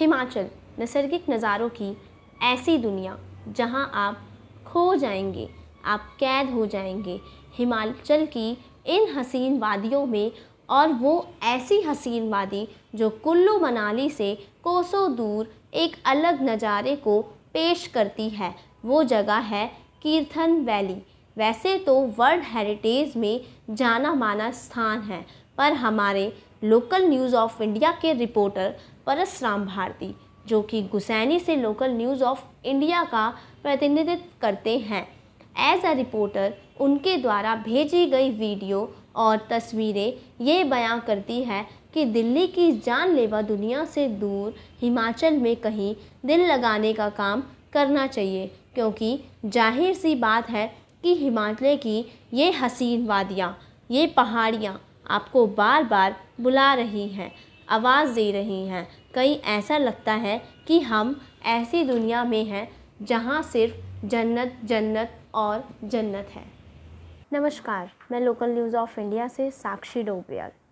हिमाचल नैसर्गिक नज़ारों की ऐसी दुनिया जहां आप खो जाएंगे आप कैद हो जाएंगे हिमाचल की इन हसीन वादियों में और वो ऐसी हसीन वादी जो कुल्लू मनाली से कोसों दूर एक अलग नज़ारे को पेश करती है वो जगह है कीर्थन वैली वैसे तो वर्ल्ड हेरिटेज में जाना माना स्थान है पर हमारे लोकल न्यूज़ ऑफ इंडिया के रिपोर्टर परसराम भारती जो कि गुसैनी से लोकल न्यूज़ ऑफ इंडिया का प्रतिनिधित्व करते हैं एज अ रिपोर्टर उनके द्वारा भेजी गई वीडियो और तस्वीरें ये बयां करती है कि दिल्ली की जानलेवा दुनिया से दूर हिमाचल में कहीं दिल लगाने का काम करना चाहिए क्योंकि जाहिर सी बात है कि हिमाचल की ये हसीन वादियाँ ये पहाड़ियाँ आपको बार बार बुला रही हैं आवाज़ दे रही हैं कहीं ऐसा लगता है कि हम ऐसी दुनिया में हैं जहाँ सिर्फ जन्नत जन्नत और जन्नत है नमस्कार मैं लोकल न्यूज़ ऑफ इंडिया से साक्षी डोबियाल